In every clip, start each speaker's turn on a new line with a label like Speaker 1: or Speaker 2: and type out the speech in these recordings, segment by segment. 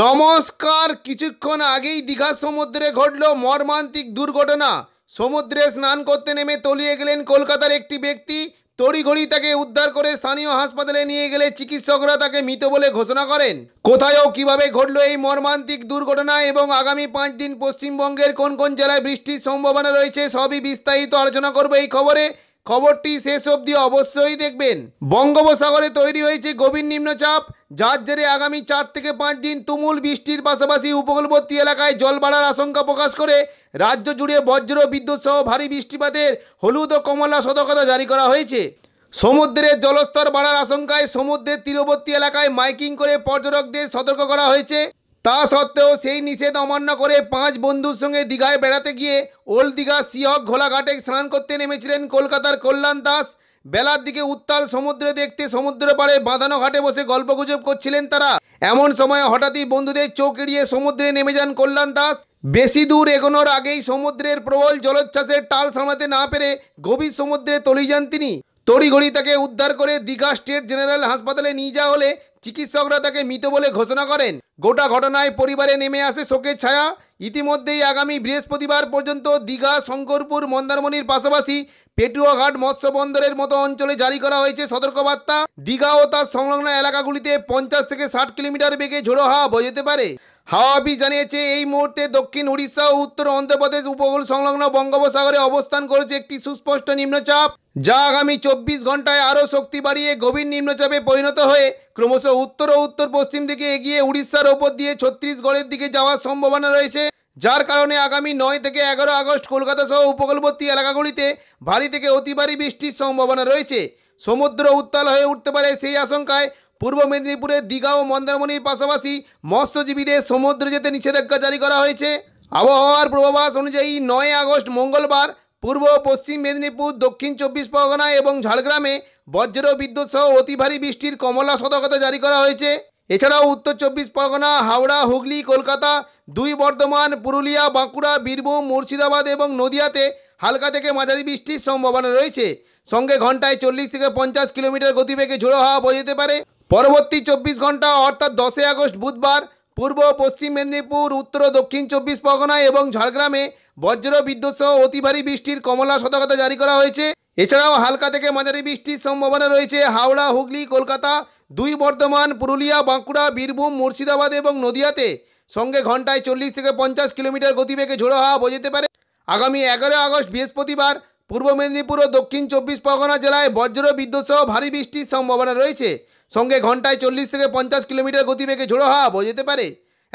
Speaker 1: নমস্কার কিছুক্ষণ আগেই দীঘা সমুদ্রে ঘটল মর্মান্তিক দুর্ঘটনা সমুদ্রে স্নান করতে নেমে তলিয়ে গেলেন কলকাতার একটি ব্যক্তি তড়িঘড়ি তাকে উদ্ধার করে স্থানীয় হাসপাতালে নিয়ে গেলে চিকিৎসকরা তাকে মৃত বলে ঘোষণা করেন কোথায়ও কিভাবে ঘটল এই মর্মান্তিক দুর্ঘটনা এবং আগামী পাঁচ দিন পশ্চিমবঙ্গের কোন কোন জেলায় বৃষ্টির সম্ভাবনা রয়েছে সবই বিস্তারিত আলোচনা করবে এই খবরে খবরটি শেষ অবধি অবশ্যই দেখবেন বঙ্গোপসাগরে তৈরি হয়েছে গভীর নিম্নচাপ যার জেরে আগামী চার থেকে পাঁচ দিন তুমুল বৃষ্টির পাশাপাশি উপকূলবর্তী এলাকায় জল বাড়ার আশঙ্কা প্রকাশ করে রাজ্য জুড়ে বজ্র বিদ্যুৎ সহ ভারী বৃষ্টিপাতের হলুদ ও কমলা সতর্কতা জারি করা হয়েছে সমুদ্রের জলস্তর বাড়ার আশঙ্কায় সমুদ্রের তীরবর্তী এলাকায় মাইকিং করে পর্যটকদের সতর্ক করা হয়েছে তা সত্ত্বেও সেই নিষেধ অমান্য করে পাঁচ বন্ধুর সঙ্গে দীঘায় বেড়াতে গিয়ে ওল্ড দীঘা সিহক ঘোলাঘাটে স্নান করতে নেমেছিলেন কলকাতার কল্যাণ দাস বেলার দিকে উত্তাল সমুদ্রে দেখতে সমুদ্র পাড়ে বাঁধানো ঘাটে বসে গল্পগুজব করছিলেন তারা এমন সময় হঠাৎই বন্ধুদের চোখ এড়িয়ে সমুদ্রে নেমে যান কল্যাণ দাস বেশি দূর এগোনোর আগেই সমুদ্রের প্রবল জলোচ্ছ্বাসের টাল সামলাতে না পেরে গভীর সমুদ্রে তলি যান তিনি তড়িঘড়ি তাকে উদ্ধার করে দীঘা স্টেট জেনারেল হাসপাতালে নিয়ে যাওয়া হলে চিকিৎসকরা তাকে মৃত বলে ঘোষণা করেন গোটা ঘটনায় পরিবারে নেমে আসে শোকের ছায়া ইতিমধ্যেই আগামী বৃহস্পতিবার পর্যন্ত দীঘা শঙ্করপুর মন্দারমণির পাশাপাশি পেটুয়াঘাট মৎস্য বন্দরের মতো অঞ্চলে জারি করা হয়েছে সতর্কবার্তা দীঘা ও তার সংলগ্ন এলাকাগুলিতে পঞ্চাশ থেকে ষাট কিলোমিটার বেগে ঝোড়ো হাওয়া বোঝাতে পারে হাওয়া অফিস জানিয়েছে এই মুহূর্তে দক্ষিণ উড়িষ্যা ও উত্তর অন্ধ্রপ্রদেশ উপকূল সংলগ্ন বঙ্গোপসাগরে অবস্থান করেছে একটি সুস্পষ্ট নিম্নচাপ যা আগামী চব্বিশ ঘন্টায় আরও শক্তি বাড়িয়ে গভীর নিম্নচাপে পরিণত হয়ে ক্রমশ উত্তর ও উত্তর পশ্চিম দিকে এগিয়ে উড়িষ্যার ওপর দিয়ে ছত্তিশগড়ের দিকে যাওয়ার সম্ভাবনা রয়েছে যার কারণে আগামী নয় থেকে এগারো আগস্ট কলকাতা সহ উপকূলবর্তী এলাকাগুলিতে ভারী থেকে অতি ভারী বৃষ্টির সম্ভাবনা রয়েছে সমুদ্র উত্তাল হয়ে উঠতে পারে সেই আশঙ্কায় পূর্ব মেদিনীপুরের দীঘা ও মন্দারমণির পাশাপাশি মৎস্যজীবীদের সমুদ্রে যেতে নিষেধাজ্ঞা জারি করা হয়েছে আবহাওয়ার পূর্বাভাস অনুযায়ী নয় আগস্ট মঙ্গলবার পূর্ব পশ্চিম মেদিনীপুর দক্ষিণ চব্বিশ পরগনা এবং ঝাড়গ্রামে বজ্র বিদ্যুৎ সহ অতি ভারী বৃষ্টির কমলা সতর্কতা জারি করা হয়েছে এছাড়াও উত্তর চব্বিশ পরগনা হাওড়া হুগলি কলকাতা দুই বর্ধমান পুরুলিয়া বাঁকুড়া বীরভূম মুর্শিদাবাদ এবং নদিয়াতে হালকা থেকে মাঝারি বৃষ্টির সম্ভাবনা রয়েছে সঙ্গে ঘন্টায় চল্লিশ থেকে পঞ্চাশ কিলোমিটার গতিবেগে ঝোড়ো হওয়া বয়ে পারে পরবর্তী চব্বিশ ঘন্টা অর্থাৎ দশই আগস্ট বুধবার পূর্ব পশ্চিম মেদিনীপুর উত্তর ও দক্ষিণ চব্বিশ পরগনা এবং ঝাড়গ্রামে বজ্র বিদ্যুৎ সহ অতি ভারী বৃষ্টির কমলা সতর্কতা জারি করা হয়েছে এছাড়াও হালকা থেকে মাঝারি বৃষ্টির সম্ভাবনা রয়েছে হাওড়া হুগলি কলকাতা দুই বর্ধমান পুরুলিয়া বাঁকুড়া বীরভূম মুর্শিদাবাদ এবং নদিয়াতে সঙ্গে ঘন্টায় চল্লিশ থেকে পঞ্চাশ কিলোমিটার গতিবেগে ঝোড়ো হাওয়া বোঝাতে পারে আগামী এগারোই আগস্ট বৃহস্পতিবার পূর্ব মেদিনীপুর ও দক্ষিণ চব্বিশ পরগনা জেলায় বজ্র বিদ্যুৎ সহ ভারী বৃষ্টির সম্ভাবনা রয়েছে সঙ্গে ঘন্টায় চল্লিশ থেকে পঞ্চাশ কিলোমিটার গতিবেগে ঝোড়ো হাওয়া বোঝাতে পারে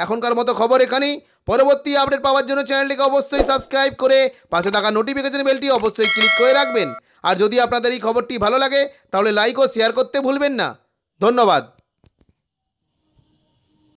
Speaker 1: এখনকার মতো খবর এখানেই পরবর্তী আপডেট পাওয়ার জন্য চ্যানেলটিকে অবশ্যই সাবস্ক্রাইব করে পাশে থাকা নোটিফিকেশন বেলটি অবশ্যই ক্লিক করে রাখবেন আর যদি আপনাদের এই খবরটি ভালো লাগে তাহলে লাইক ও শেয়ার করতে ভুলবেন না Don Novat,